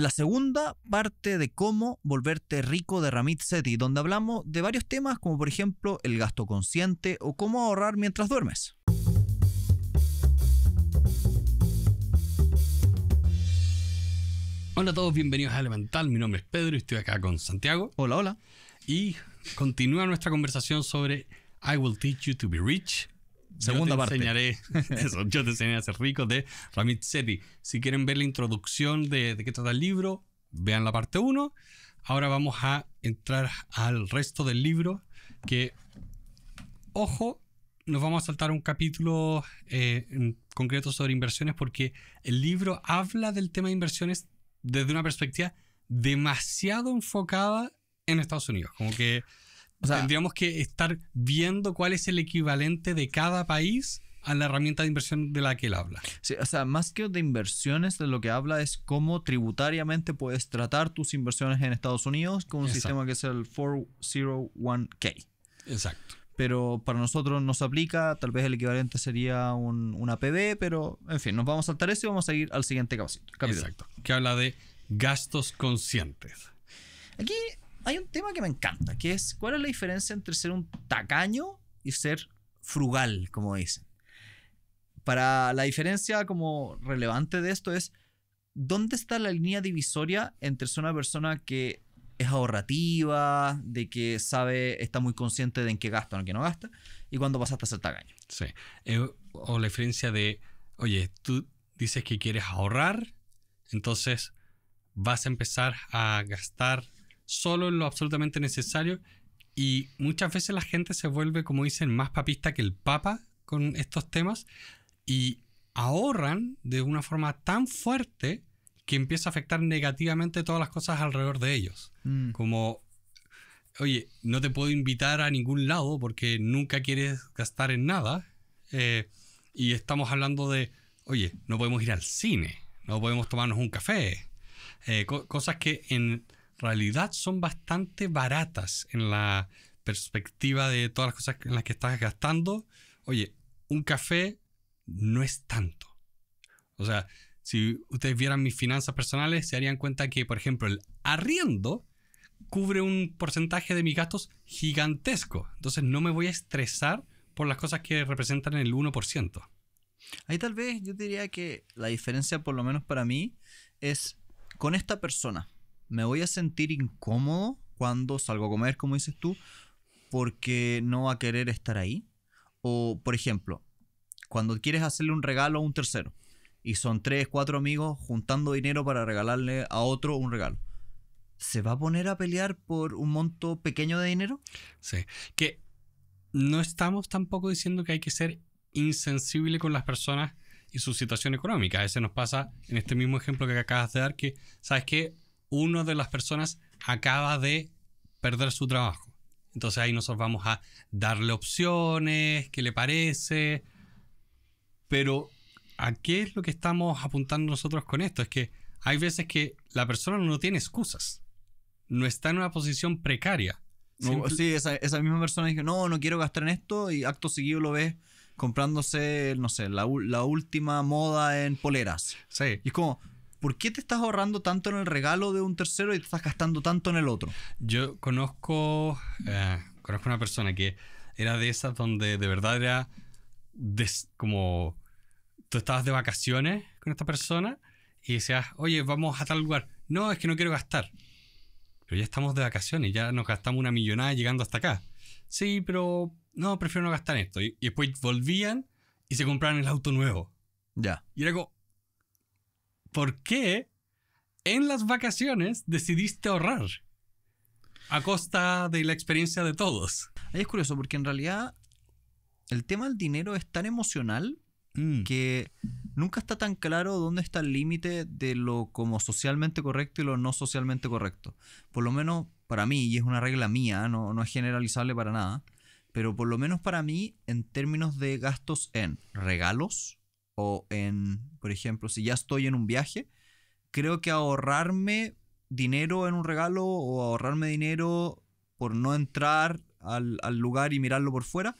La segunda parte de cómo volverte rico de Ramit Sethi, donde hablamos de varios temas como por ejemplo el gasto consciente o cómo ahorrar mientras duermes. Hola a todos, bienvenidos a Elemental. Mi nombre es Pedro y estoy acá con Santiago. Hola, hola. Y continúa nuestra conversación sobre I Will Teach You to Be Rich Segunda parte. yo te enseñaré a ser rico de Ramit Sethi. Si quieren ver la introducción de, qué trata el libro, vean la parte 1. Ahora vamos a entrar al resto del libro que, ojo, nos vamos a saltar un capítulo eh, en concreto sobre inversiones porque el libro habla del tema de inversiones desde una perspectiva demasiado enfocada en Estados Unidos. Como que o sea, tendríamos que estar viendo cuál es el equivalente de cada país a la herramienta de inversión de la que él habla. Sí, o sea, más que de inversiones, de lo que habla es cómo tributariamente puedes tratar tus inversiones en Estados Unidos con un sistema que es el 401k. Exacto. Pero para nosotros no se aplica, tal vez el equivalente sería un, una pero en fin, nos vamos a saltar eso y vamos a ir al siguiente capítulo. Exacto. Que habla de gastos conscientes. Aquí hay un tema que me encanta, que es cuál es la diferencia entre ser un tacaño y ser frugal, como dicen. Para la diferencia como relevante de esto es, ¿dónde está la línea divisoria entre ser una persona que es ahorrativa, de que sabe, está muy consciente de en qué gasta o en qué no gasta, y cuando pasaste a ser tacaño? Sí. Eh, o la diferencia de, oye, tú dices que quieres ahorrar, entonces vas a empezar a gastar solo en lo absolutamente necesario. Y muchas veces la gente se vuelve, como dicen, más papista que el papa con estos temas y ahorran de una forma tan fuerte que empieza a afectar negativamente todas las cosas alrededor de ellos. Mm. Como, oye, no te puedo invitar a ningún lado porque nunca quieres gastar en nada. Eh, y estamos hablando de, oye, no podemos ir al cine, no podemos tomarnos un café. Eh, cosas que en realidad son bastante baratas en la perspectiva de todas las cosas en las que estás gastando. Oye, un café no es tanto. O sea, si ustedes vieran mis finanzas personales, se harían cuenta que, por ejemplo, el arriendo cubre un porcentaje de mis gastos gigantesco. Entonces no me voy a estresar por las cosas que representan el 1%. Ahí tal vez yo diría que la diferencia, por lo menos para mí, es con esta persona me voy a sentir incómodo cuando salgo a comer, como dices tú, porque no va a querer estar ahí. O, por ejemplo, cuando quieres hacerle un regalo a un tercero y son tres, cuatro amigos juntando dinero para regalarle a otro un regalo. ¿Se va a poner a pelear por un monto pequeño de dinero? Sí. Que no estamos tampoco diciendo que hay que ser insensible con las personas y su situación económica. A nos pasa en este mismo ejemplo que acabas de dar que, ¿sabes qué? una de las personas acaba de perder su trabajo. Entonces ahí nosotros vamos a darle opciones, qué le parece. Pero, ¿a qué es lo que estamos apuntando nosotros con esto? Es que hay veces que la persona no tiene excusas. No está en una posición precaria. sí, esa, misma persona dice, no, no quiero gastar en esto y acto seguido lo ves comprándose, no sé, la, la última moda en poleras. Sí. Y es como, ¿por qué te estás ahorrando tanto en el regalo de un tercero y te estás gastando tanto en el otro? Yo conozco, eh, conozco una persona que era de esas donde de verdad era como tú estabas de vacaciones con esta persona y decías, oye, vamos a tal lugar. No, es que no quiero gastar. Pero ya estamos de vacaciones, ya nos gastamos una millonada llegando hasta acá. Sí, pero no, prefiero no gastar esto. Y, después volvían y se compraban el auto nuevo. Ya. Y era como, ¿por qué en las vacaciones decidiste ahorrar? A costa de la experiencia de todos. es curioso, porque en realidad el tema del dinero es tan emocional mm. que nunca está tan claro dónde está el límite de lo como socialmente correcto y lo no socialmente correcto. Por lo menos para mí, y es una regla mía, ¿eh? no, no es generalizable para nada, pero por lo menos para mí, en términos de gastos en regalos, o en, por ejemplo, si ya estoy en un viaje, creo que ahorrarme dinero en un regalo o ahorrarme dinero por no entrar al, lugar y mirarlo por fuera,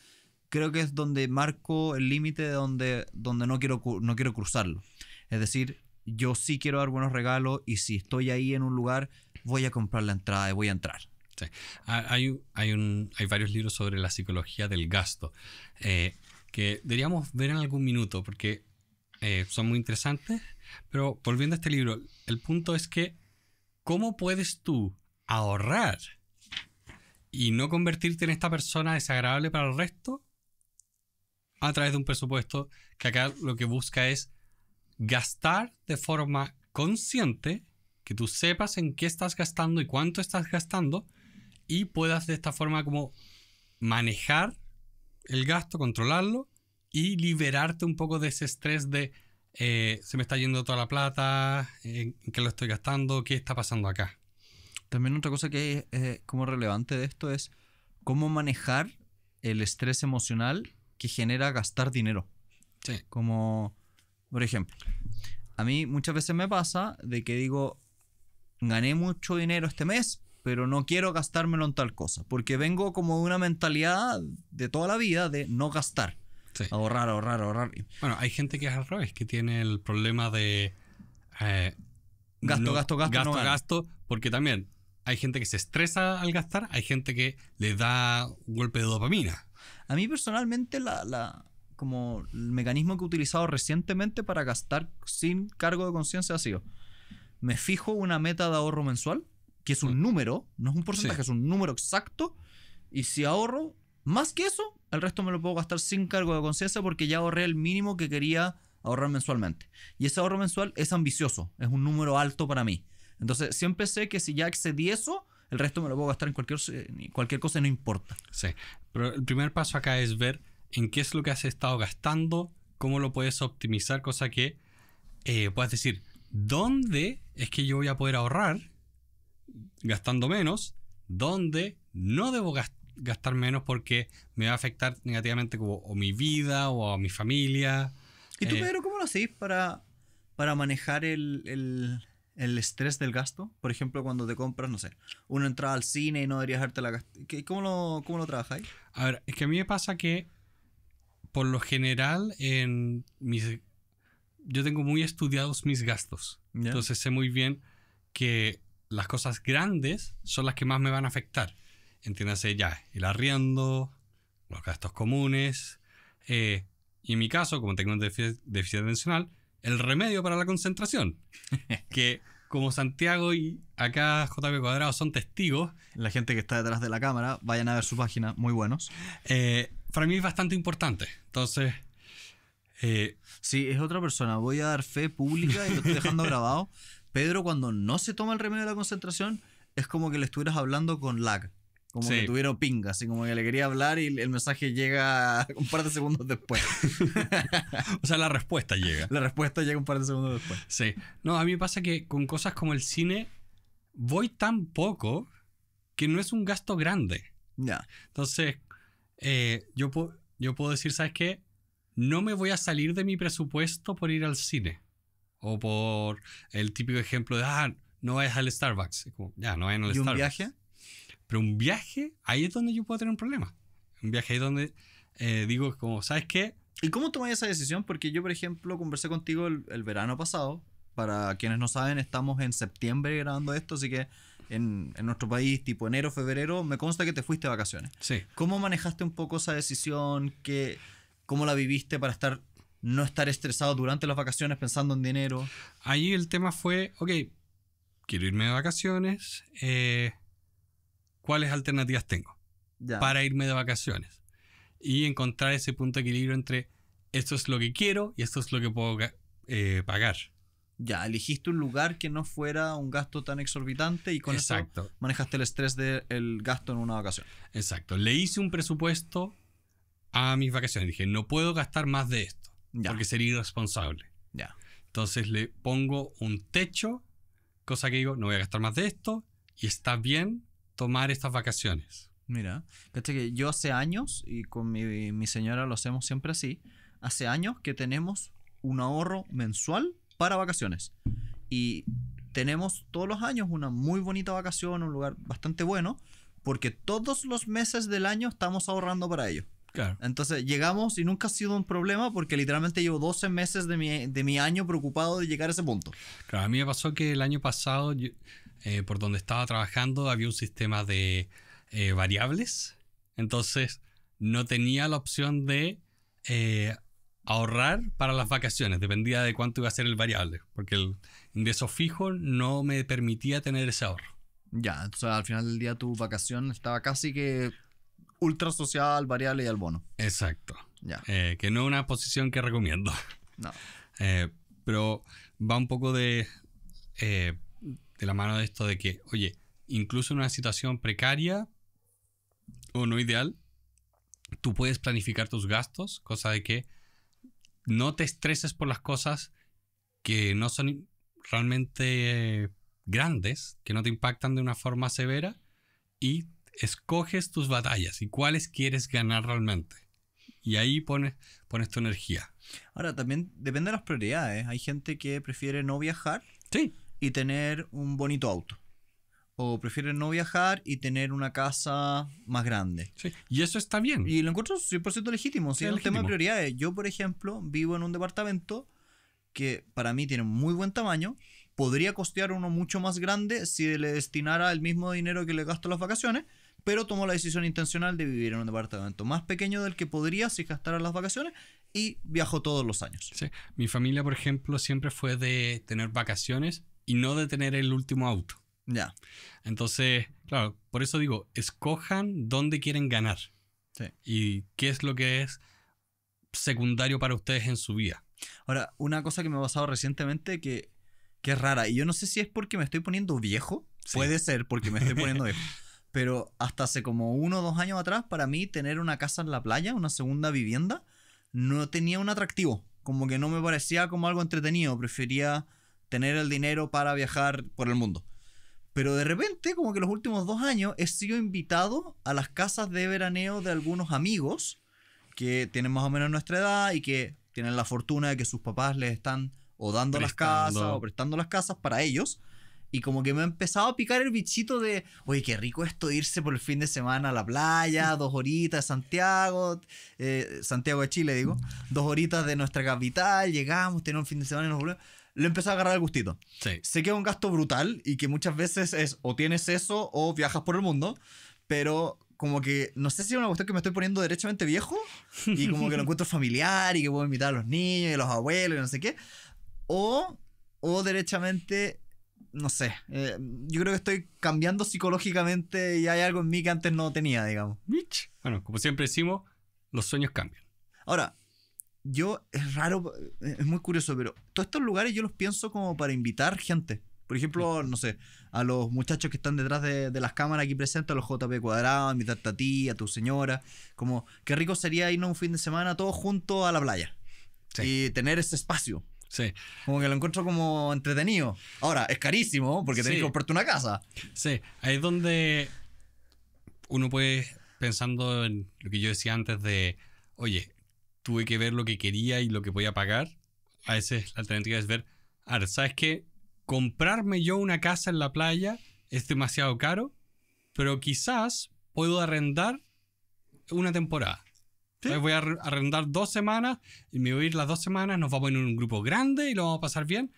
creo que es donde marco el límite de donde, donde no, quiero, no quiero cruzarlo. Es decir, yo sí quiero dar buenos regalos y si estoy ahí en un lugar, voy a comprar la entrada y voy a entrar. Hay, hay, hay varios libros sobre la psicología del gasto. Eh, que deberíamos ver en algún minuto porque eh, son muy interesantes. Pero volviendo a este libro, el punto es que, ¿cómo puedes tú ahorrar y no convertirte en esta persona desagradable para el resto? A través de un presupuesto que acá lo que busca es gastar de forma consciente, que tú sepas en qué estás gastando y cuánto estás gastando, y puedas de esta forma como manejar el gasto, controlarlo y liberarte un poco de ese estrés de eh, se me está yendo toda la plata, eh, en qué lo estoy gastando, qué está pasando acá. También otra cosa que es eh, como relevante de esto es cómo manejar el estrés emocional que genera gastar dinero. Sí. Como, por ejemplo, a mí muchas veces me pasa de que digo, gané mucho dinero este mes, pero no quiero gastármelo en tal cosa, porque vengo como de una mentalidad de toda la vida de no gastar. Ahorrar, ahorrar, ahorrar. Bueno, hay gente que es al revés, que tiene el problema de... Eh, gasto, gasto, gasto, gasto, gasto, porque también hay gente que se estresa al gastar, hay gente que le da un golpe de dopamina. A mí personalmente la, la como el mecanismo que he utilizado recientemente para gastar sin cargo de conciencia ha sido, me fijo una meta de ahorro mensual que es un mm. número, no es un porcentaje, es un número exacto. Y si ahorro más que eso, el resto me lo puedo gastar sin cargo de conciencia porque ya ahorré el mínimo que quería ahorrar mensualmente. Y ese ahorro mensual es ambicioso, es un número alto para mí. Entonces siempre sé que si ya excedí eso, el resto me lo puedo gastar en cualquier, en cualquier cosa, no importa. Sí, pero el primer paso acá es ver en qué es lo que has estado gastando, cómo lo puedes optimizar, cosa que puedes eh, puedas decir, ¿dónde es que yo voy a poder ahorrar? gastando menos, donde no debo gastar menos porque me va a afectar negativamente como o mi vida o a mi familia. ¿Y tú, eh, Pedro, cómo lo hacéis para, para manejar el, estrés del gasto? Por ejemplo, cuando te compras, no sé, una entrada al cine y no deberías dejarte la ¿Cómo lo, cómo lo trabajáis? A ver, es que a mí me pasa que por lo general en yo tengo muy estudiados mis gastos. Entonces sé muy bien que las cosas grandes son las que más me van a afectar. Entiéndase ya, el arriendo, los gastos comunes. Eh, y en mi caso, como tengo un déficit, déficit el remedio para la concentración. que como Santiago y acá JP Cuadrado son testigos. La gente que está detrás de la cámara, vayan a ver su página, muy buenos. Eh, para mí es bastante importante. Entonces. Eh, sí, es otra persona. Voy a dar fe pública y lo estoy dejando grabado Pedro cuando no se toma el remedio de la concentración es como que le estuvieras hablando con lag. Como que tuviera pinga, así como que le quería hablar y el mensaje llega un par de segundos después. o sea, la respuesta llega. La respuesta llega un par de segundos después. Sí. No, a mí pasa que con cosas como el cine voy tan poco que no es un gasto grande. Ya. Entonces, eh, yo puedo decir, ¿sabes qué? No me voy a salir de mi presupuesto por ir al cine o por el típico ejemplo de, ah, no vayas al Starbucks. ya, no vayas al ¿Y Starbucks. un viaje? Pero un viaje, ahí es donde yo puedo tener un problema. Un viaje ahí es donde eh, digo, como, ¿sabes qué? ¿Y cómo tomaste esa decisión? Porque yo, por ejemplo, conversé contigo el, verano pasado. Para quienes no saben, estamos en septiembre grabando esto, así que en, en, nuestro país, tipo enero, febrero, me consta que te fuiste de vacaciones. Sí. ¿Cómo manejaste un poco esa decisión? ¿Qué, ¿Cómo la viviste para estar no estar estresado durante las vacaciones pensando en dinero. Ahí el tema fue, ok, quiero irme de vacaciones, eh, ¿cuáles alternativas tengo para irme de vacaciones? Y encontrar ese punto de equilibrio entre esto es lo que quiero y esto es lo que puedo eh, pagar. Ya, elegiste un lugar que no fuera un gasto tan exorbitante y con eso manejaste el estrés del gasto en una vacación. Exacto. Le hice un presupuesto a mis vacaciones. Dije, no puedo gastar más de esto porque sería irresponsable. Ya. Entonces le pongo un techo, cosa que digo, no voy a gastar más de esto, y está bien tomar estas vacaciones. Mira, caché que yo hace años, y con mi señora lo hacemos siempre así, hace años que tenemos un ahorro mensual para vacaciones. Y tenemos todos los años una muy bonita vacación, un lugar bastante bueno, porque todos los meses del año estamos ahorrando para ello. Entonces llegamos y nunca ha sido un problema porque literalmente llevo 12 meses de mi, año preocupado de llegar a ese punto. Claro, a mí me pasó que el año pasado, eh, por donde estaba trabajando, había un sistema de eh, variables. Entonces no tenía la opción de eh, ahorrar para las vacaciones. Dependía de cuánto iba a ser el variable. Porque el ingreso fijo no me permitía tener ese ahorro. Ya, entonces al final del día tu vacación estaba casi que ultra variable y al bono. Exacto. Ya. Eh, que no es una posición que recomiendo. No. Eh, pero va un poco de, eh, de la mano de esto de que, oye, incluso en una situación precaria o no ideal, tú puedes planificar tus gastos, cosa de que no te estreses por las cosas que no son realmente grandes, que no te impactan de una forma severa y escoges tus batallas y cuáles quieres ganar realmente. Y ahí pones, tu energía. Ahora, también depende de las prioridades. Hay gente que prefiere no viajar sí. y tener un bonito auto. O prefiere no viajar y tener una casa más grande. Sí. Y eso está bien. Y lo encuentro 100% legítimo. Si es un tema de prioridades. Yo, por ejemplo, vivo en un departamento que para mí tiene muy buen tamaño. Podría costear uno mucho más grande si le destinara el mismo dinero que le gasto en las vacaciones pero tomó la decisión intencional de vivir en un departamento más pequeño del que podría si gastara las vacaciones y viajó todos los años. Mi familia, por ejemplo, siempre fue de tener vacaciones y no de tener el último auto. Ya. Entonces, claro, por eso digo, escojan dónde quieren ganar y qué es lo que es secundario para ustedes en su vida. Ahora, una cosa que me ha pasado recientemente que, es rara, y yo no sé si es porque me estoy poniendo viejo, puede ser porque me estoy poniendo viejo. pero hasta hace como uno o dos años atrás, para mí tener una casa en la playa, una segunda vivienda, no tenía un atractivo. Como que no me parecía como algo entretenido. Prefería tener el dinero para viajar por el mundo. Pero de repente, como que los últimos dos años, he sido invitado a las casas de veraneo de algunos amigos que tienen más o menos nuestra edad y que tienen la fortuna de que sus papás les están o dando las casas o prestando las casas para ellos y como que me ha empezado a picar el bichito de, oye, qué rico esto irse por el fin de semana a la playa, dos horitas, Santiago, eh, Santiago de Chile, digo, dos horitas de nuestra capital, llegamos, tenemos un fin de semana y nos volvemos. Le empezó a agarrar el gustito. Sí. Sé que es un gasto brutal y que muchas veces es o tienes eso o viajas por el mundo, pero como que no sé si es una cuestión que me estoy poniendo derechamente viejo y como que lo encuentro familiar y que puedo invitar a los niños y a los abuelos y no sé qué. O, o derechamente no sé, eh, yo creo que estoy cambiando psicológicamente y hay algo en mí que antes no tenía, digamos. Bueno, como siempre decimos, los sueños cambian. Ahora, yo, es raro, es muy curioso, pero todos estos lugares yo los pienso como para invitar gente. Por ejemplo, no sé, a los muchachos que están detrás de, las cámaras aquí presentes, a los JP Cuadrado, invitarte a ti, a tu señora. Como, qué rico sería irnos un fin de semana todos juntos a la playa. Y tener ese espacio. Sí. Como que lo encuentro como entretenido. Ahora, es carísimo porque tenés que comprarte una casa. Sí, ahí es donde uno puede, pensando en lo que yo decía antes de, oye, tuve que ver lo que quería y lo que podía pagar. A veces la alternativa es ver, ver, ¿sabes qué? Comprarme yo una casa en la playa es demasiado caro, pero quizás puedo arrendar una temporada voy a arrendar dos semanas y me voy a ir las dos semanas, nos vamos a poner un grupo grande y lo vamos a pasar bien.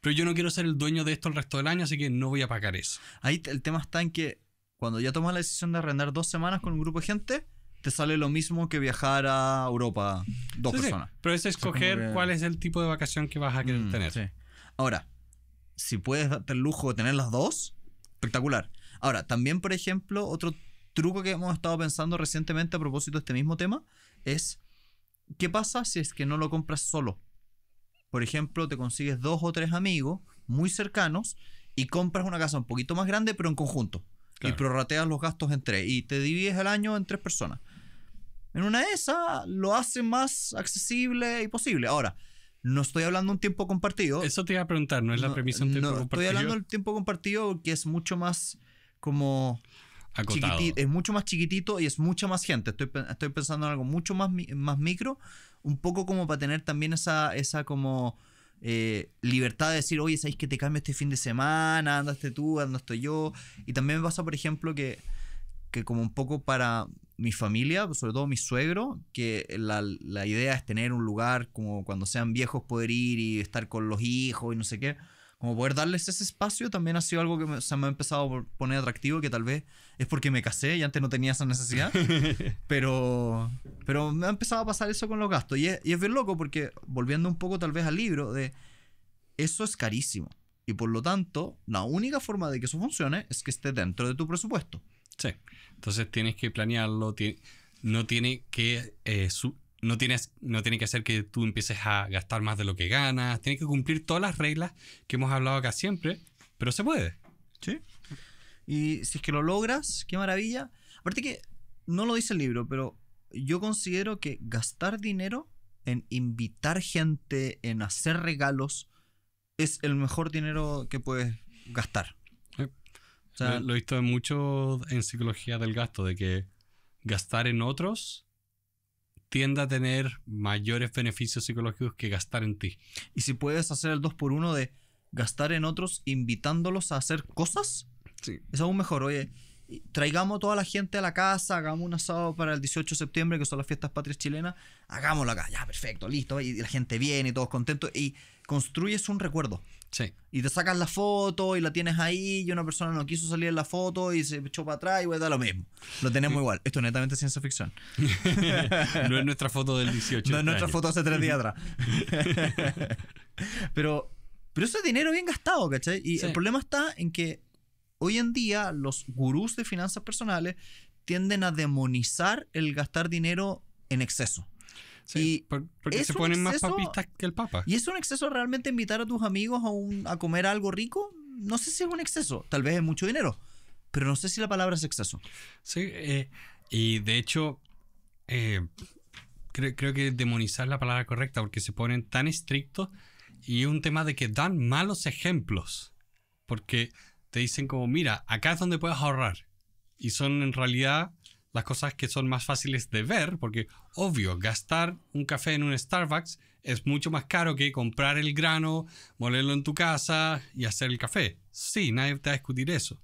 Pero yo no quiero ser el dueño de esto el resto del año, así que no voy a pagar eso. Ahí el tema está en que cuando ya tomas la decisión de arrendar dos semanas con un grupo de gente, te sale lo mismo que viajar a Europa dos personas. Pero es escoger cuál es el tipo de vacación que vas a querer mm, tener. Ahora, si puedes darte el lujo de tener las dos, espectacular. Ahora, también, por ejemplo, otro truco que hemos estado pensando recientemente a propósito de este mismo tema es, ¿qué pasa si es que no lo compras solo? Por ejemplo, te consigues dos o tres amigos muy cercanos y compras una casa un poquito más grande, pero en conjunto. Y prorrateas los gastos en tres. Y te divides el año en tres personas. En una de esas lo hace más accesible y posible. Ahora, no estoy hablando de un tiempo compartido. Eso te iba a preguntar, ¿no es la premisa un tiempo compartido? Estoy hablando del tiempo compartido que es mucho más como es mucho más chiquitito y es mucha más gente. Estoy, estoy pensando en algo mucho más, más micro, un poco como para tener también esa, esa como eh, libertad de decir, oye, ¿sabéis que te cambio este fin de semana? Andaste tú, andaste yo. Y también me pasa, por ejemplo, que, que como un poco para mi familia, pues, sobre todo mi suegro, que la, la idea es tener un lugar como cuando sean viejos poder ir y estar con los hijos y no sé qué. Como poder darles ese espacio también ha sido algo que me, se me ha empezado a poner atractivo, que tal vez es porque me casé y antes no tenía esa necesidad. pero, pero me ha empezado a pasar eso con los gastos. Y es, es bien loco porque, volviendo un poco tal vez al libro, de eso es carísimo. Y por lo tanto, la única forma de que eso funcione es que esté dentro de tu presupuesto. Sí. Entonces tienes que planearlo, no tiene que eh, no, tienes, no tiene que ser que tú empieces a gastar más de lo que ganas, tienes que cumplir todas las reglas que hemos hablado acá siempre, pero se puede. Sí. Y si es que lo logras, qué maravilla. Aparte que, no lo dice el libro, pero yo considero que gastar dinero en invitar gente, en hacer regalos, es el mejor dinero que puedes gastar. lo, he visto mucho en psicología del gasto, de que gastar en otros tienda a tener mayores beneficios psicológicos que gastar en ti. Y si puedes hacer el 2 por 1 de gastar en otros invitándolos a hacer cosas, sí. es aún mejor. Oye, traigamos toda la gente a la casa, hagamos un asado para el 18 de septiembre, que son las fiestas patrias chilenas, hagámoslo acá, ya, perfecto, listo, y la gente viene, y todos contentos, y construyes un recuerdo. Y te sacas la foto y la tienes ahí y una persona no quiso salir en la foto y se echó para atrás y da lo mismo. Lo tenemos igual. Esto es netamente ciencia ficción. no es nuestra foto del 18. No es nuestra foto hace tres días atrás. pero, pero eso es dinero bien gastado, ¿cachai? Y el problema está en que hoy en día los gurús de finanzas personales tienden a demonizar el gastar dinero en exceso. Sí, porque se ponen más papistas que el Papa. Y es un exceso realmente invitar a tus amigos a, comer algo rico. No sé si es un exceso, tal vez es mucho dinero, pero no sé si la palabra es exceso. Sí, eh, y de hecho, eh, creo, que demonizar la palabra correcta porque se ponen tan estrictos y un tema de que dan malos ejemplos. Porque te dicen como, mira, acá es donde puedes ahorrar. Y son en realidad las cosas que son más fáciles de ver, porque obvio, gastar un café en un Starbucks es mucho más caro que comprar el grano, molerlo en tu casa y hacer el café. Sí, nadie te va a discutir eso.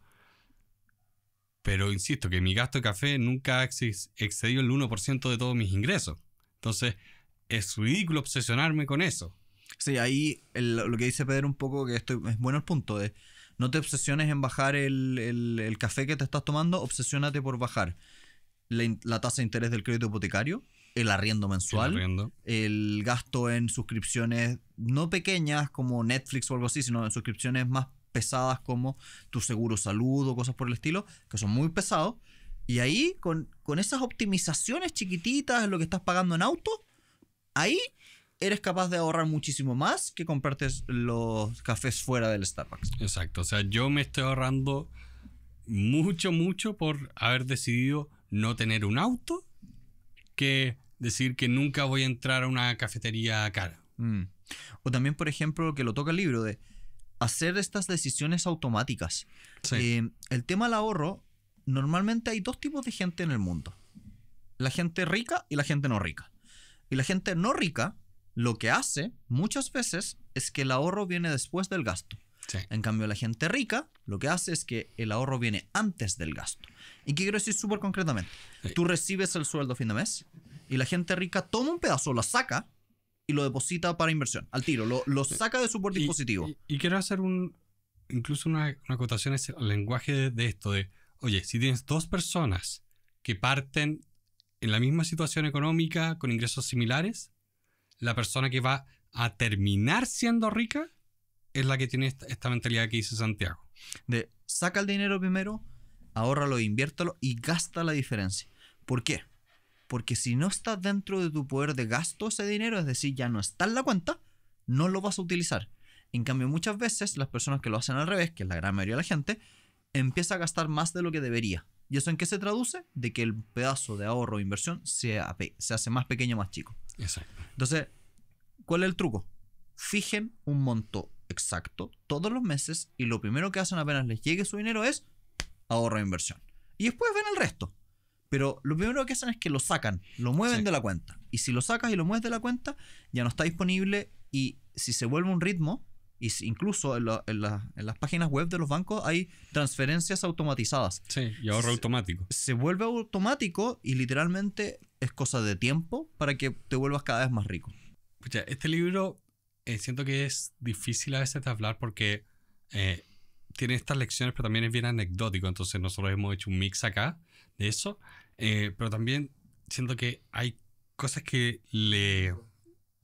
Pero insisto que mi gasto de café nunca ha excedido el 1% de todos mis ingresos. Entonces, es ridículo obsesionarme con eso. Sí, ahí lo que dice Pedro un poco, que esto es bueno el punto de no te obsesiones en bajar el, café que te estás tomando, obsesionate por bajar la, tasa de interés del crédito hipotecario, el arriendo mensual, el, gasto en suscripciones no pequeñas como Netflix o algo así, sino en suscripciones más pesadas como tu seguro salud o cosas por el estilo, que son muy pesados. Y ahí, con, con esas optimizaciones chiquititas, en lo que estás pagando en auto, ahí eres capaz de ahorrar muchísimo más que comprarte los cafés fuera del Starbucks. Exacto, o sea, yo me estoy ahorrando mucho, mucho por haber decidido no tener un auto que decir que nunca voy a entrar a una cafetería cara. Mm. O también, por ejemplo, que lo toca el libro de hacer estas decisiones automáticas. Eh, el tema del ahorro, normalmente hay dos tipos de gente en el mundo. La gente rica y la gente no rica. Y la gente no rica lo que hace muchas veces es que el ahorro viene después del gasto. En cambio, la gente rica lo que hace es que el ahorro viene antes del gasto. ¿Y qué quiero decir súper concretamente? Tú recibes el sueldo a fin de mes y la gente rica toma un pedazo, lo saca y lo deposita para inversión, al tiro, lo, saca de su por dispositivo. Y, quiero hacer un, incluso una, una acotación al lenguaje de esto, de, oye, si tienes dos personas que parten en la misma situación económica, con ingresos similares, la persona que va a terminar siendo rica es la que tiene esta, mentalidad que dice Santiago. De saca el dinero primero, ahorralo inviértalo y gasta la diferencia. ¿Por qué? Porque si no está dentro de tu poder de gasto ese dinero, es decir, ya no está en la cuenta, no lo vas a utilizar. En cambio, muchas veces las personas que lo hacen al revés, que es la gran mayoría de la gente, empieza a gastar más de lo que debería. ¿Y eso en qué se traduce? De que el pedazo de ahorro o inversión se, se hace más pequeño, más chico. Entonces, ¿cuál es el truco? Fijen un monto exacto todos los meses y lo primero que hacen apenas les llegue su dinero es Ahorra e inversión. Y después ven el resto. Pero lo primero que hacen es que lo sacan, lo mueven de la cuenta. Y si lo sacas y lo mueves de la cuenta, ya no está disponible y si se vuelve un ritmo, y incluso en, las páginas web de los bancos hay transferencias automatizadas. Sí, y ahorro automático. Se vuelve automático y literalmente es cosa de tiempo para que te vuelvas cada vez más rico. Escucha, este libro eh, siento que es difícil a veces de hablar porque eh, tiene estas lecciones, pero también es bien anecdótico. Entonces nosotros hemos hecho un mix acá de eso. Eh, pero también siento que hay cosas que le,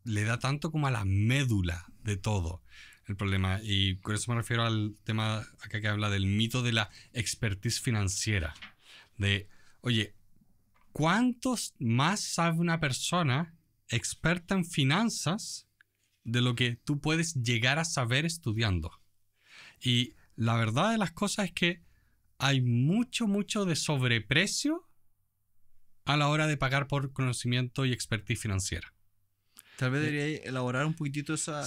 le da tanto como a la médula de todo el problema. Y con eso me refiero al tema acá que habla del mito de la expertise financiera. De, oye, ¿cuántos más sabe una persona experta en finanzas de lo que tú puedes llegar a saber estudiando. Y la verdad de las cosas es que hay mucho, mucho de sobreprecio a la hora de pagar por conocimiento y expertise financiera. Tal vez eh, debería elaborar un poquitito esa,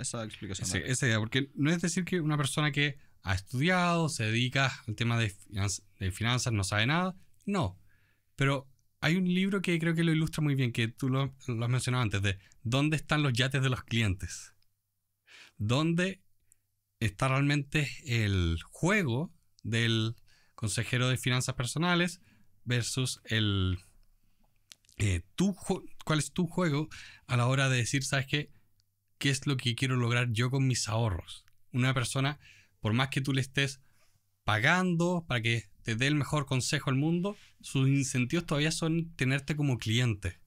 esa, explicación. Sí, esa idea, porque no es decir que una persona que ha estudiado, se dedica al tema de, de finanzas no sabe nada, no. Pero hay un libro que creo que lo ilustra muy bien, que tú lo, has mencionado antes, de ¿dónde están los yates de los clientes? ¿Dónde está realmente el juego del consejero de finanzas personales versus el... Eh, ¿Cuál es tu juego a la hora de decir, sabes qué? ¿Qué es lo que quiero lograr yo con mis ahorros? Una persona, por más que tú le estés pagando para que te dé el mejor consejo al mundo, sus incentivos todavía son tenerte como cliente.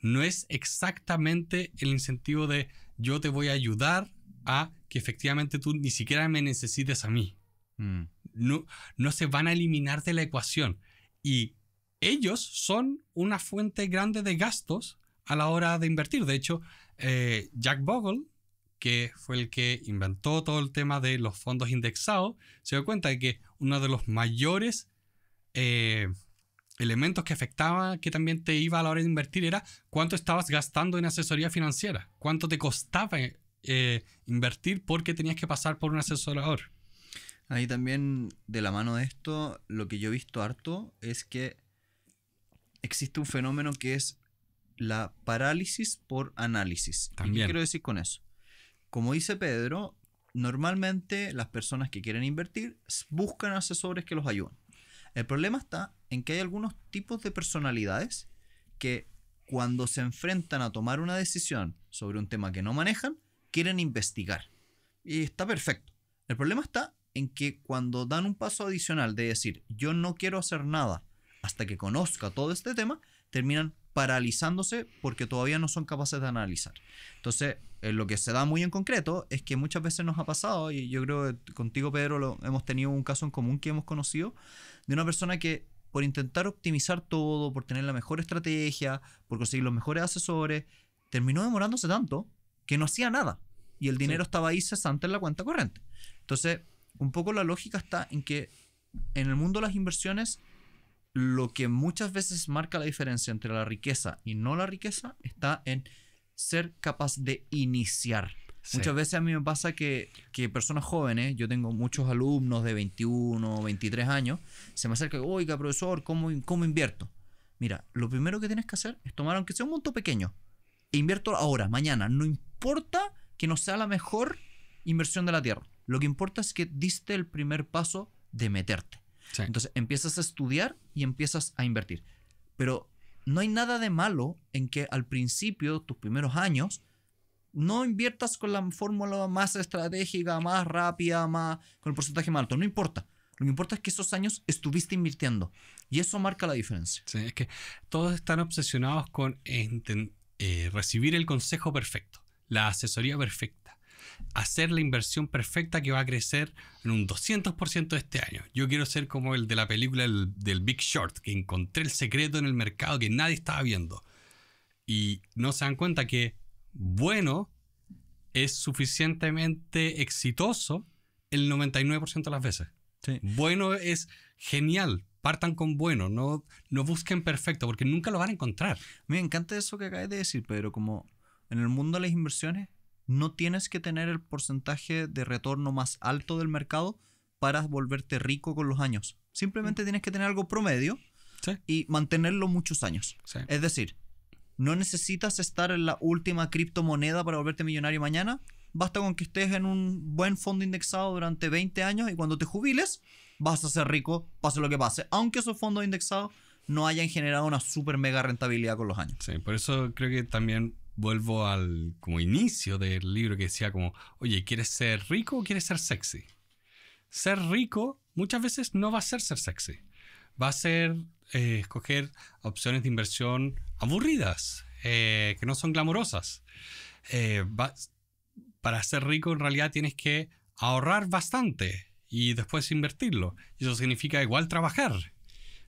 No es exactamente el incentivo de yo te voy a ayudar a que efectivamente tú ni siquiera me necesites a mí. Mm. No, no se van a eliminar de la ecuación. Y ellos son una fuente grande de gastos a la hora de invertir. De hecho, eh, Jack Bogle que fue el que inventó todo el tema de los fondos indexados, se dio cuenta de que uno de los mayores eh, elementos que afectaba, que también te iba a la hora de invertir, era cuánto estabas gastando en asesoría financiera, cuánto te costaba eh, eh, invertir porque tenías que pasar por un asesorador. Ahí también, de la mano de esto, lo que yo he visto harto es que existe un fenómeno que es la parálisis por análisis. ¿Qué quiero decir con eso? como dice Pedro, normalmente las personas que quieren invertir buscan asesores que los ayuden. El problema está en que hay algunos tipos de personalidades que cuando se enfrentan a tomar una decisión sobre un tema que no manejan, quieren investigar. Y está perfecto. El problema está en que cuando dan un paso adicional de decir, yo no quiero hacer nada hasta que conozca todo este tema, terminan paralizándose porque todavía no son capaces de analizar. Entonces, eh, lo que se da muy en concreto es que muchas veces nos ha pasado, y yo creo que contigo, Pedro, lo, hemos tenido un caso en común que hemos conocido, de una persona que por intentar optimizar todo, por tener la mejor estrategia, por conseguir los mejores asesores, terminó demorándose tanto que no hacía nada. Y el dinero estaba ahí cesante en la cuenta corriente. Entonces, un poco la lógica está en que en el mundo de las inversiones lo que muchas veces marca la diferencia entre la riqueza y no la riqueza está en ser capaz de iniciar. Muchas veces a mí me pasa que, personas jóvenes, yo tengo muchos alumnos de 21, 23 años, se me acercan, oiga, profesor, ¿cómo, ¿cómo invierto? Mira, lo primero que tienes que hacer es tomar, aunque sea un monto pequeño, e invierto ahora, mañana. No importa que no sea la mejor inversión de la tierra. Lo que importa es que diste el primer paso de meterte. Entonces empiezas a estudiar y empiezas a invertir. Pero no hay nada de malo en que al principio, tus primeros años, no inviertas con la fórmula más estratégica, más rápida, más, con el porcentaje más alto. No importa. Lo que importa es que esos años estuviste invirtiendo. Y eso marca la diferencia. Sí, es que todos están obsesionados con eh, recibir el consejo perfecto, la asesoría perfecta hacer la inversión perfecta que va a crecer en un 200% este año. Yo quiero ser como el de la película del Big Short, que encontré el secreto en el mercado que nadie estaba viendo. Y no se dan cuenta que bueno es suficientemente exitoso el 99% de las veces. Bueno es genial, partan con bueno, no, no busquen perfecto, porque nunca lo van a encontrar. Me encanta eso que acabas de decir, pero como en el mundo de las inversiones no tienes que tener el porcentaje de retorno más alto del mercado para volverte rico con los años. Simplemente tienes que tener algo promedio y mantenerlo muchos años. Es decir, no necesitas estar en la última criptomoneda para volverte millonario mañana. Basta con que estés en un buen fondo indexado durante 20 años y cuando te jubiles vas a ser rico, pase lo que pase. Aunque esos fondos indexados no hayan generado una super mega rentabilidad con los años. Sí, por eso creo que también vuelvo al como inicio del libro que decía como, oye, ¿quieres ser rico o quieres ser sexy? Ser rico muchas veces no va a ser ser sexy. Va a ser eh, escoger opciones de inversión aburridas, eh, que no son glamorosas. Eh, para ser rico en realidad tienes que ahorrar bastante y después invertirlo. Y eso significa igual trabajar.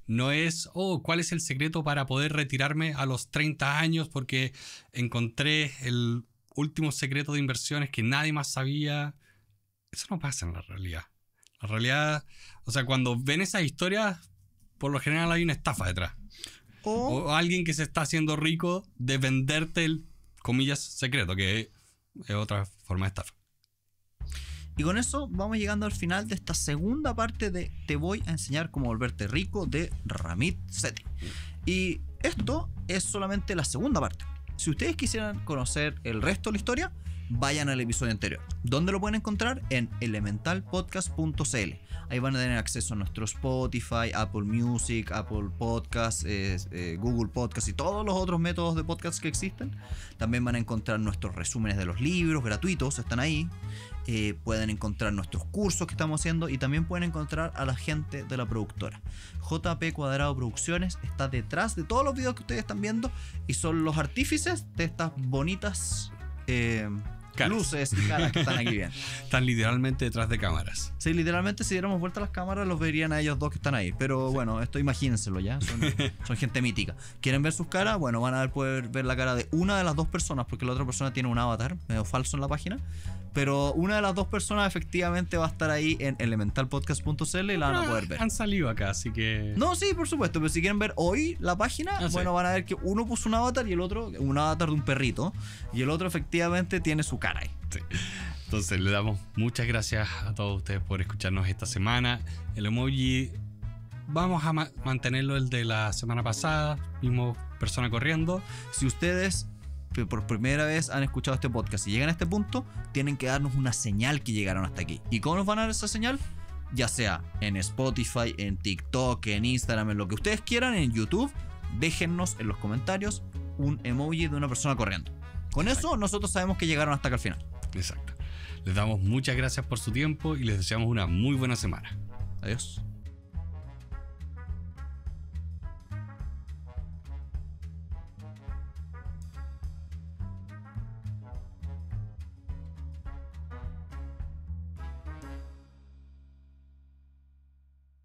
No es, oh, ¿cuál es el secreto para poder retirarme a los 30 años? Porque encontré el último secreto de inversiones que nadie más sabía. Eso no pasa en la realidad. La realidad, o sea, cuando ven esas historias, por lo general hay una estafa detrás. O, alguien que se está haciendo rico de venderte el, comillas, secreto, que es otra forma de estafa. Y con eso vamos llegando al final de esta segunda parte de Te voy a enseñar cómo volverte rico de Ramit Sethi. Y esto es solamente la segunda parte. Si ustedes quisieran conocer el resto de la historia, vayan al episodio anterior, donde lo pueden encontrar en elementalpodcast.cl. Ahí van a tener acceso a nuestro Spotify, Apple Music, Apple Podcasts, eh, Google Podcasts y todos los otros métodos de podcast que existen. También van a encontrar nuestros resúmenes de los libros gratuitos, están ahí. Eh, pueden encontrar nuestros cursos que estamos haciendo y también pueden encontrar a la gente de la productora. JP Cuadrado Producciones está detrás de todos los videos que ustedes están viendo y son los artífices de estas bonitas eh, luces y caras que están aquí bien. están literalmente detrás de cámaras. Sí, literalmente si diéramos vuelta a las cámaras los verían a ellos dos que están ahí. Pero bueno, esto imagínenselo ya. Son, son, gente mítica. ¿Quieren ver sus caras? Bueno, van a poder ver la cara de una de las dos personas porque la otra persona tiene un avatar medio falso en la página. Pero una de las dos personas efectivamente va a estar ahí en elementalpodcast.cl y la van a ah, poder ver. Han salido acá, así que. No, sí, por supuesto. Pero si quieren ver hoy la página, ah, bueno, van a ver que uno puso un avatar y el otro, un avatar de un perrito. Y el otro efectivamente tiene su cara ahí. Entonces le damos muchas gracias a todos ustedes por escucharnos esta semana. El emoji vamos a mantenerlo el de la semana pasada, mismo persona corriendo. Si ustedes por primera vez han escuchado este podcast y llegan a este punto, tienen que darnos una señal que llegaron hasta aquí. ¿Y cómo nos van a dar esa señal? Ya sea en Spotify, en TikTok, en Instagram, en lo que ustedes quieran, en YouTube, déjennos en los comentarios un emoji de una persona corriendo. Con eso nosotros sabemos que llegaron hasta acá al final. Exacto. Les damos muchas gracias por su tiempo y les deseamos una muy buena semana. Adiós.